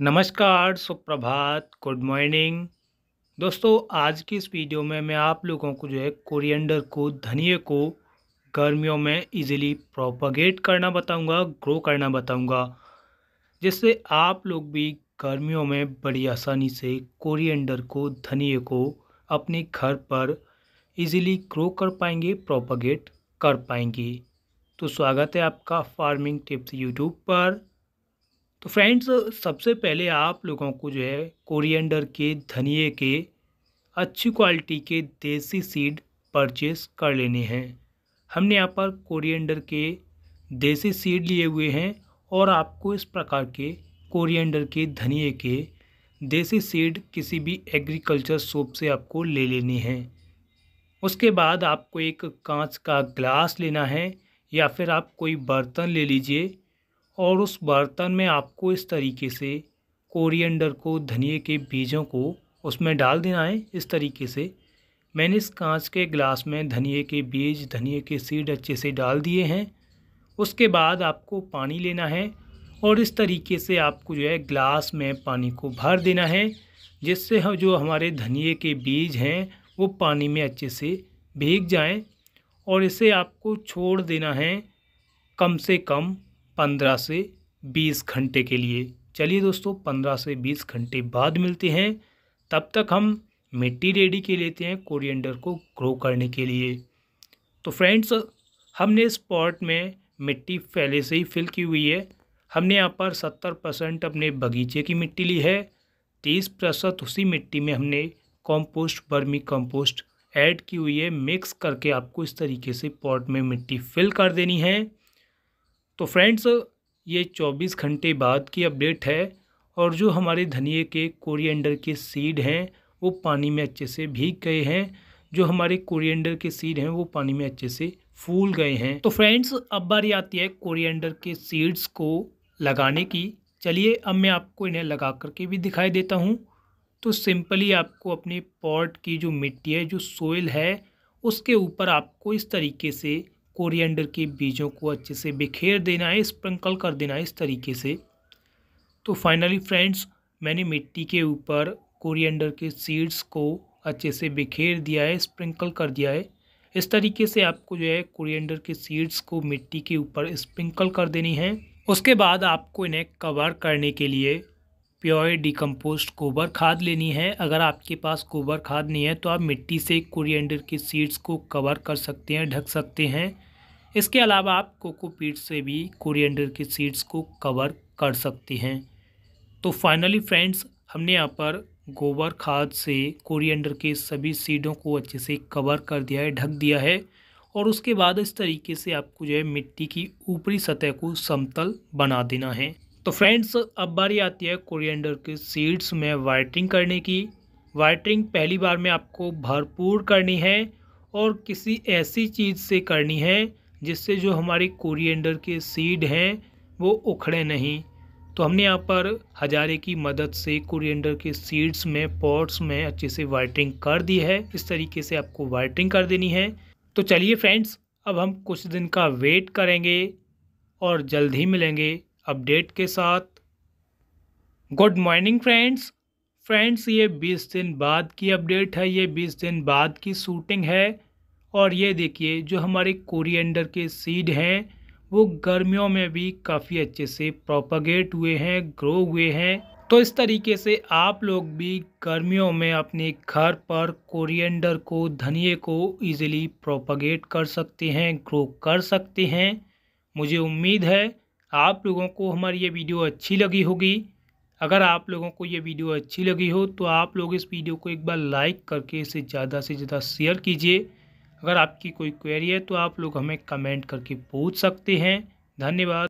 नमस्कार सुप्रभात good morning दोस्तों आज की इस वीडियो में मैं आप लोगों को जो है कोरिएंडर को धनिए को गर्मियों में इजीली प्रोपगेट करना बताऊंगा ग्रो करना बताऊंगा जिससे आप लोग भी गर्मियों में बड़ी आसानी से कोरिएंडर को धनिए को अपने घर पर इजीली ग्रो कर पाएंगे प्रोपगेट कर पाएंगे तो स्वागत है आपका फार्मिंग टिप्स यूट्यूब पर तो फ्रेंड्स सबसे पहले आप लोगों को जो है कोरिएंडर के धनिए के अच्छी क्वालिटी के देसी सीड परचेस कर लेने हैं हमने यहाँ पर कोरिएंडर के देसी सीड लिए हुए हैं और आपको इस प्रकार के कोरिएंडर के धनिए के देसी सीड किसी भी एग्रीकल्चर शॉप से आपको ले लेनी है उसके बाद आपको एक कांच का ग्लास लेना है या फिर आप कोई बर्तन ले लीजिए और उस बर्तन में आपको इस तरीके से कोरिएंडर को धनिए के बीजों को उसमें डाल देना है इस तरीके से मैंने इस कांच के ग्लास में धनिए के बीज धनिए के सीड अच्छे से डाल दिए हैं उसके बाद आपको पानी लेना है और इस तरीके से आपको जो है ग्लास में पानी को भर देना है जिससे हम जो हमारे धनिए के बीज हैं वो पानी में अच्छे से भीग जाएं और इसे आपको छोड़ देना है कम से कम पंद्रह से बीस घंटे के लिए चलिए दोस्तों पंद्रह से बीस घंटे बाद मिलते हैं तब तक हम मिट्टी रेडी के लेते हैं कोरिएंडर को ग्रो करने के लिए तो फ्रेंड्स हमने इस पॉट में मिट्टी पहले से ही फिल की हुई है हमने यहाँ पर सत्तर परसेंट अपने बगीचे की मिट्टी ली है तीस प्रतिशत उसी मिट्टी में हमने कंपोस्ट बर्मी कंपोस्ट ऐड की हुई है मिक्स करके आपको इस तरीके से पॉट में मिट्टी फिल कर देनी है तो फ्रेंड्स ये 24 घंटे बाद की अपडेट है और जो हमारे धनिए के कोरिएंडर के सीड हैं वो पानी में अच्छे से भीग गए हैं जो हमारे कोरिएंडर के सीड हैं वो पानी में अच्छे से फूल गए हैं तो फ्रेंड्स अब बारी आती है कोरिएंडर के सीड्स को लगाने की चलिए अब मैं आपको इन्हें लगा करके भी दिखाई देता हूँ तो सिंपली आपको अपने पॉट की जो मिट्टी है जो सोइल है उसके ऊपर आपको इस तरीके से कोरिएंडर के बीजों को अच्छे से बिखेर देना है स्प्रिंकल कर देना है इस तरीके से तो फाइनली फ्रेंड्स मैंने मिट्टी के ऊपर कोरिएंडर के सीड्स को अच्छे से बिखेर दिया है स्प्रिंकल कर दिया है इस तरीके से आपको जो है कोरिएंडर के सीड्स को मिट्टी के ऊपर स्प्रिंकल कर देनी है उसके बाद आपको इन्हें कवर करने के लिए प्योर डिकम्पोस्ट गोबर खाद लेनी है अगर आपके पास गोबर खाद नहीं है तो आप मिट्टी से कोरिएंडर के सीड्स को कवर कर सकते हैं ढक सकते हैं इसके अलावा आप कोकोपीट से भी कोरिएंडर की सीड्स को कवर कर सकते हैं तो फाइनली फ्रेंड्स हमने यहाँ पर गोबर खाद से कोरिएंडर के सभी सीडों को अच्छे से कवर कर दिया है ढक दिया है और उसके बाद इस तरीके से आपको जो है मिट्टी की ऊपरी सतह को समतल बना देना है तो फ्रेंड्स अब बारी आती है कोरिएंडर के सीड्स में वाइटरिंग करने की वाइटरिंग पहली बार में आपको भरपूर करनी है और किसी ऐसी चीज़ से करनी है जिससे जो हमारी कोरिएंडर के सीड हैं वो उखड़े नहीं तो हमने यहाँ पर हजारे की मदद से कोरिएंडर के सीड्स में पॉट्स में अच्छे से वाइटरिंग कर दी है इस तरीके से आपको वाइटरिंग कर देनी है तो चलिए फ्रेंड्स अब हम कुछ दिन का वेट करेंगे और जल्द ही मिलेंगे अपडेट के साथ गुड मॉर्निंग फ्रेंड्स फ्रेंड्स ये 20 दिन बाद की अपडेट है ये 20 दिन बाद की शूटिंग है और ये देखिए जो हमारे कोरिएंडर के सीड हैं वो गर्मियों में भी काफ़ी अच्छे से प्रोपागेट हुए हैं ग्रो हुए हैं तो इस तरीके से आप लोग भी गर्मियों में अपने घर पर कोरिएंडर को धनिए को इजीली प्रोपागेट कर सकते हैं ग्रो कर सकते हैं मुझे उम्मीद है आप लोगों को हमारी ये वीडियो अच्छी लगी होगी अगर आप लोगों को ये वीडियो अच्छी लगी हो तो आप लोग इस वीडियो को एक बार लाइक करके इसे ज़्यादा से ज़्यादा शेयर कीजिए अगर आपकी कोई क्वेरी है तो आप लोग हमें कमेंट करके पूछ सकते हैं धन्यवाद